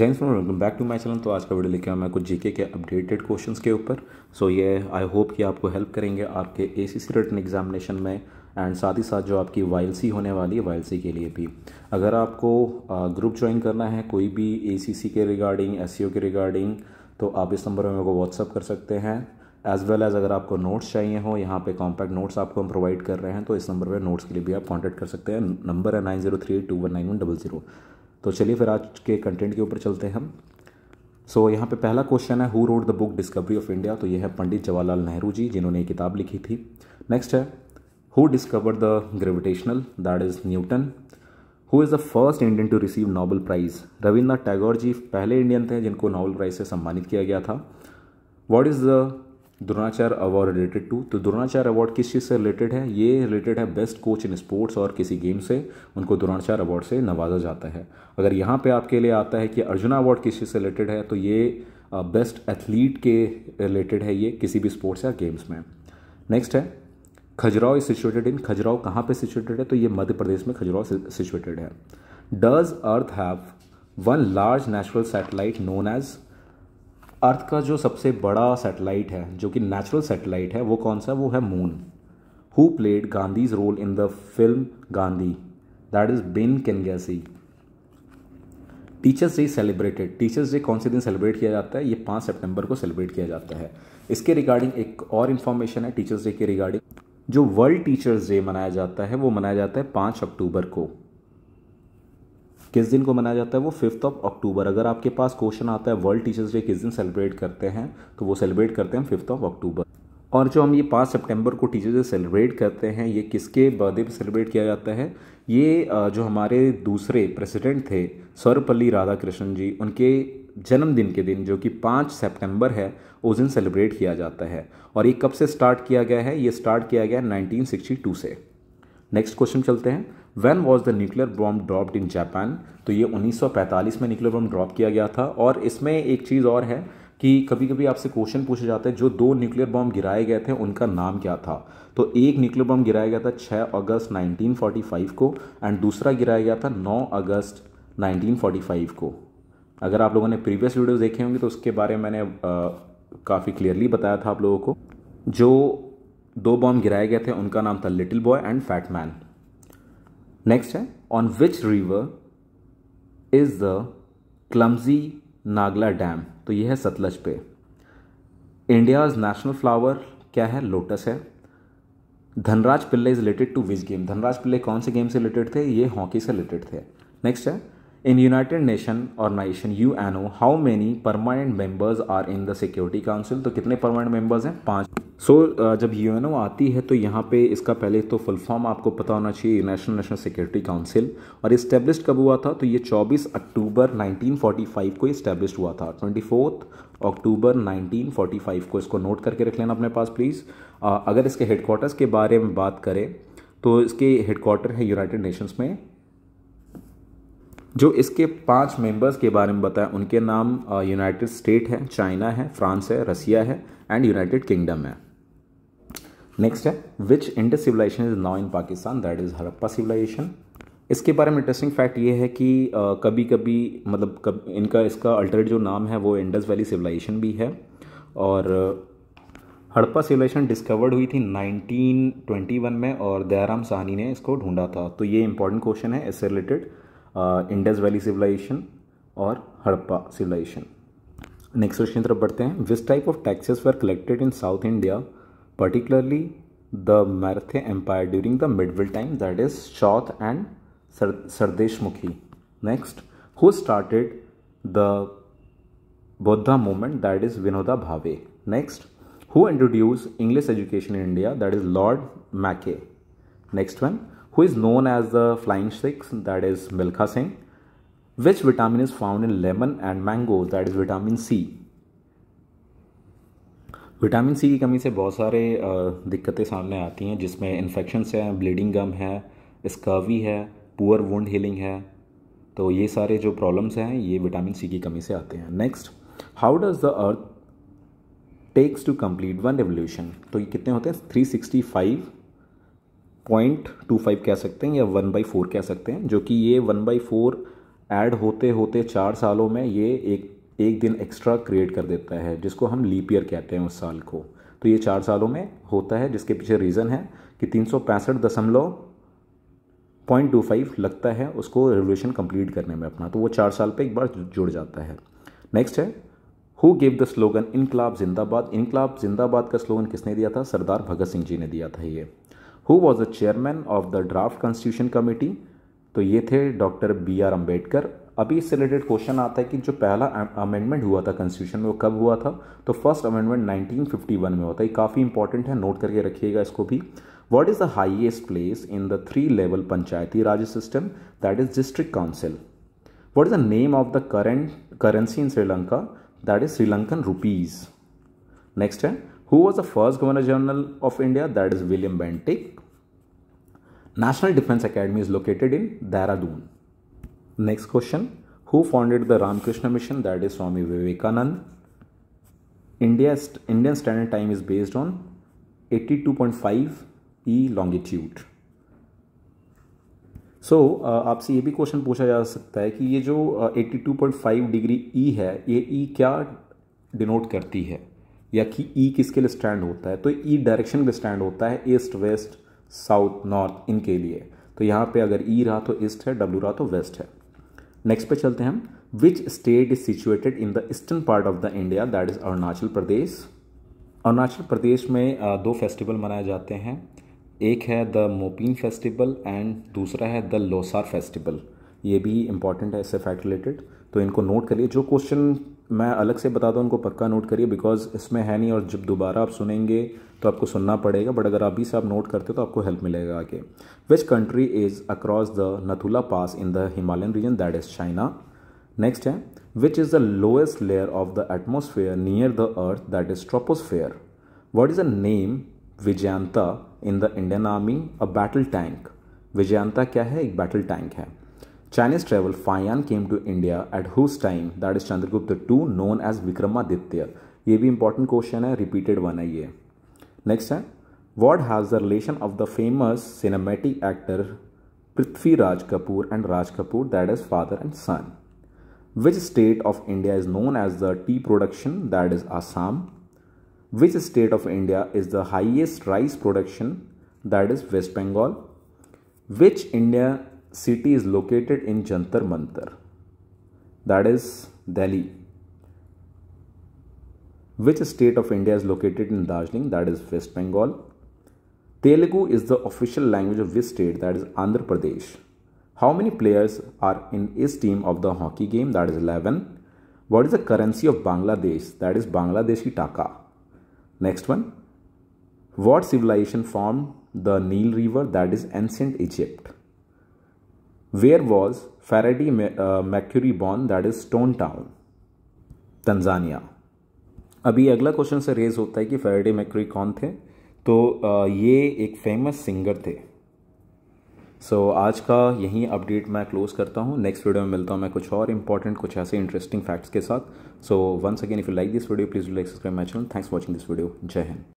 Jain friend welcome back to my channel तो आज का वीडियो लेके आया मैं कुछ जीके के अपडेटेड क्वेश्चंस के ऊपर सो ये आई होप कि आपको हेल्प करेंगे आपके A C C return examination में एंड साथ ही साथ जो आपकी वाइल सी होने वाली है वाइल सी के लिए भी अगर आपको ग्रुप ज्वाइन करना है कोई भी ए सी सी के रिगार्डिंग एस सी के रिगार्डिंग तो आप इस नंबर पर मेरे को व्हाट्सअप कर सकते हैं एज़ वेल एज़ अगर आपको नोट्स चाहिए हो यहाँ पे कॉम्पैक्ट नोट्स आपको हम प्रोवाइड कर रहे हैं तो इस नंबर पर नोट्स के लिए भी आप कॉन्टैक्ट कर सकते हैं नंबर है nine zero three two one nine one double zero तो चलिए फिर आज के कंटेंट के ऊपर चलते हैं हम सो so, यहाँ पे पहला क्वेश्चन है who wrote the book Discovery of India तो ये है पंडित जवाहरलाल नेहरू जी जिन्होंने ये किताब लिखी थी नेक्स्ट है who discover the gravitational that is Newton who is the first Indian to receive Nobel prize Rabindranath Tagore ji पहले इंडियन थे जिनको नोबल प्राइज़ से सम्मानित किया गया था what is the Dronacharya award related to तो द्रोणाचार्य अवार्ड किस चीज़ से रिलेटेड है ये रिलेटेड है बेस्ट कोच इन स्पोर्ट्स और किसी गेम से उनको द्रोणाचार्य अवार्ड से नवाजा जाता है अगर यहाँ पे आपके लिए आता है कि अर्जुना अवार्ड किस चीज़ से रिलेटेड है तो ये बेस्ट एथलीट के रिलेटेड है ये किसी भी स्पोर्ट्स या गेम्स में नेक्स्ट है Khajuraho is situated in Khajuraho कहाँ पर सिचुएटेड है तो ये मध्य प्रदेश में खजुराव सिचुएटेड है does earth have one large natural satellite known as earth का जो सबसे बड़ा सैटेलाइट है जो कि नेचुरल सैटेलाइट है वो कौन सा वो है moon who played Gandhi's role in the film Gandhi that is Ben Kingsley teachers day celebrated teachers day कौन से दिन सेलिब्रेट किया जाता है ये पाँच सितंबर को सेलिब्रेट किया जाता है इसके रिगार्डिंग एक और इन्फॉर्मेशन है टीचर्स डे के रिगार्डिंग जो वर्ल्ड टीचर्स डे मनाया जाता है वो मनाया जाता है पाँच अक्टूबर को किस दिन को मनाया जाता है वो फिफ्थ ऑफ अक्टूबर अगर आपके पास क्वेश्चन आता है वर्ल्ड टीचर्स डे किस दिन सेलिब्रेट करते हैं तो वो सेलिब्रेट करते हैं फिफ्थ ऑफ अक्टूबर और जो हम ये पाँच सितंबर को टीचर्स डे सेलिब्रेट करते हैं ये किसके बर्थडे पर सेलिब्रेट किया जाता है ये जो हमारे दूसरे प्रेसिडेंट थे सर्वपल्ली राधाकृष्णन जी उनके जन्मदिन के दिन जो कि पाँच सितंबर है उस दिन सेलिब्रेट किया जाता है और ये कब से स्टार्ट किया गया है ये स्टार्ट किया गया है 1962 से नेक्स्ट क्वेश्चन चलते हैं when was the nuclear bomb dropped in Japan तो ये 1945 में न्यूक्लियर बॉम्ब ड्रॉप किया गया था और इसमें एक चीज़ और है कि कभी कभी आपसे क्वेश्चन पूछे जाते हैं जो दो न्यूक्लियर बॉम्ब गिराए गए थे उनका नाम क्या था तो एक न्यूक्लियर बॉम्ब गिराया गया था 6 अगस्त 1945 को एंड दूसरा गिराया गया था 9 अगस्त 1945 को अगर आप लोगों ने प्रीवियस वीडियोस देखे होंगे तो उसके बारे में मैंने काफ़ी क्लियरली बताया था आप लोगों को जो दो बॉम्ब गिराए गए थे उनका नाम था little boy and fat man next है on which river is the क्लम्जी नागला डैम तो यह है सतलज पे इंडिया नेशनल फ्लावर क्या है लोटस है Dhanraj Pillay is related to which game Dhanraj Pillay कौन से गेम से रिलेटेड थे ये हॉकी से रिलेटेड थे नेक्स्ट है in nation United U N O how many permanent members are in the security council तो कितने परमानेंट मेंबर्स हैं पाँच सो so, uh, जब यू एन ओ आती है तो यहाँ पे इसका पहले तो फुल फॉर्म आपको पता होना चाहिए नेशनल नेशनल सिक्योरिटी काउंसिल और इस्टेब्लिश कब हुआ था तो ये 24 अक्टूबर 1945 को इस्टेब्लिश हुआ था ट्वेंटी अक्टूबर 1945 को इसको नोट करके रख लेना अपने पास प्लीज़ uh, अगर इसके हेडकोार्टर्स के बारे में बात करें तो इसके हेडक्वार्टर है यूनाइटेड नेशंस में जो इसके पांच मेंबर्स के बारे में बताएं उनके नाम यूनाइटेड स्टेट है चाइना है फ्रांस है रसिया है एंड यूनाइटेड किंगडम है नेक्स्ट है which Indus civilisation is now in Pakistan that is Harappa civilisation इसके बारे में इंटरेस्टिंग फैक्ट ये है कि आ, कभी कभी मतलब कब इनका इसका अल्टरनेट जो नाम है वो इंडस वैली सिविलाइजेशन भी है और हड़प्पा सिविलाइजेशन डिस्कवर्ड हुई थी 1921 में और दयाराम साहनी ने इसको ढूंढा था तो ये इंपॉर्टेंट क्वेश्चन है इससे रिलेटेड इंडस वैली सिविलाइजेशन और हड़प्पा सिविलाइजेशन नेक्स्ट क्वेश्चन तरफ बढ़ते हैं which type of taxes were collected in South India particularly the Maratha empire during the medieval time that is chauth and sardeshmukhi next who started the बौद्धा movement that is Vinoba Bhave next who introduce English education in India that is Lord Macaulay next one who is known as the Flying Sikh that is Milkha Singh. Which vitamin is found in lemon and mango, that is vitamin C. Vitamin C की कमी से बहुत सारे दिक्कतें सामने आती हैं जिसमें इन्फेक्शन हैं ब्लीडिंग गम है स्कर्वी है पुअर वुंड हीलिंग है तो ये सारे जो प्रॉब्लम्स हैं ये विटामिन सी की कमी से आते हैं next how does the earth takes to complete one revolution तो ये कितने होते हैं 365 पॉइंट टू फाइव कह सकते हैं या वन बाई फोर कह सकते हैं जो कि ये वन बाई फोर ऐड होते होते चार सालों में ये एक एक दिन एक्स्ट्रा क्रिएट कर देता है जिसको हम लीप ईयर कहते हैं उस साल को तो ये चार सालों में होता है जिसके पीछे रीज़न है कि तीन सौ पैंसठ दशमलव पॉइंट टू फाइव लगता है उसको रेवोल्यूशन कंप्लीट करने में अपना तो वो चार साल पे एक बार जुड़ जाता है नेक्स्ट है हु गिव द स्लोगन इनकलाब जिंदाबाद इनकलाब जिंदाबाद का स्लोगन किसने दिया था सरदार भगत सिंह जी ने दिया था ये who was a chairman of the draft constitution committee तो ये थे डॉक्टर बी आर अम्बेडकर अभी इससे रिलेटेड क्वेश्चन आता है कि जो पहला अमेंडमेंट हुआ था कॉन्स्टिट्यूशन में वो कब हुआ था तो फर्स्ट अमेंडमेंट 1951 में होता है काफ़ी इंपॉर्टेंट है नोट करके रखिएगा इसको भी what is the highest place in the three level panchayati raj system that is district council what is the name of the current currency in Sri Lanka that is Sri Lankan rupees next है Who was the first Governor General of India? That is William Bentinck. National Defense Academy is located in Dehradun. Next question Who founded the ramkrishna Mission? That is Swami Vivekanand. India's, Indian Standard Time is based on 82.5 e longitude so so, uh, आपसे ये भी question पूछा जा सकता है कि ये जो uh, 82.5 डिग्री ई e है ये ई e क्या डिनोट करती है या कि ई e किसके लिए स्टैंड होता है तो ई e डायरेक्शन के लिए स्टैंड होता है ईस्ट वेस्ट साउथ नॉर्थ इनके लिए तो यहाँ पे अगर ई e रहा तो ईस्ट है डब्ल्यू रहा तो वेस्ट है नेक्स्ट पे चलते हैं हम which state is situated in the eastern part of the India that is Arunachal Pradesh Arunachal Pradesh में दो फेस्टिवल मनाए जाते हैं एक है द मोपिन फेस्टिवल एंड दूसरा है द लोसार फेस्टिवल ये भी इंपॉर्टेंट है इससे फैक्ट रिलेटेड तो इनको नोट करिए जो क्वेश्चन मैं अलग से बता दूँ उनको पक्का नोट करिए बिकॉज इसमें है नहीं और जब दोबारा आप सुनेंगे तो आपको सुनना पड़ेगा बट अगर अभी से आप नोट करते हो तो आपको हेल्प मिलेगा आगे which country is across the Nathu La pass in the Himalayan region that is China next है which is the lowest layer of the atmosphere near the earth that is troposphere what is the name Vijayanta in the Indian army a battle tank Vijayanta क्या है एक battle tank है Chinese travel, Fayan came to India at whose time? That is Chandragupta II, known as Vikramaditya. ये भी important question है Repeated one है Next next है what has the relation of the famous cinematic actor Prithvi Raj Kapoor and Raj Kapoor, that is father and son? which state of india is known as the tea production that is assam which state of india is the highest rice production that is west bengal which india city is located in Jantar Mantar, that is Delhi. Which state of India is located in Darjeeling? That is West Bengal. Telugu is the official language of which state? That is Andhra Pradesh. How many players are in each team of the hockey game? That is 11. What is the currency of Bangladesh? That is Bangladeshi taka. Next one. What civilization formed the Nile River? That is ancient Egypt. Where was Faraday uh, Mercury born? That is Stone Town, Tanzania अभी अगला question से raise होता है कि फेरेडी मैक्री कौन थे तो uh, ये एक फेमस सिंगर थे सो so, आज का यही अपडेट मैं क्लोज़ करता हूँ नेक्स्ट वीडियो में मिलता हूँ मैं कुछ और इंपॉर्टेंट कुछ ऐसे इंटरेस्टिंग फैक्ट्स के साथ so once again if you like this video please like subscribe my channel thanks watching this video Jai Hind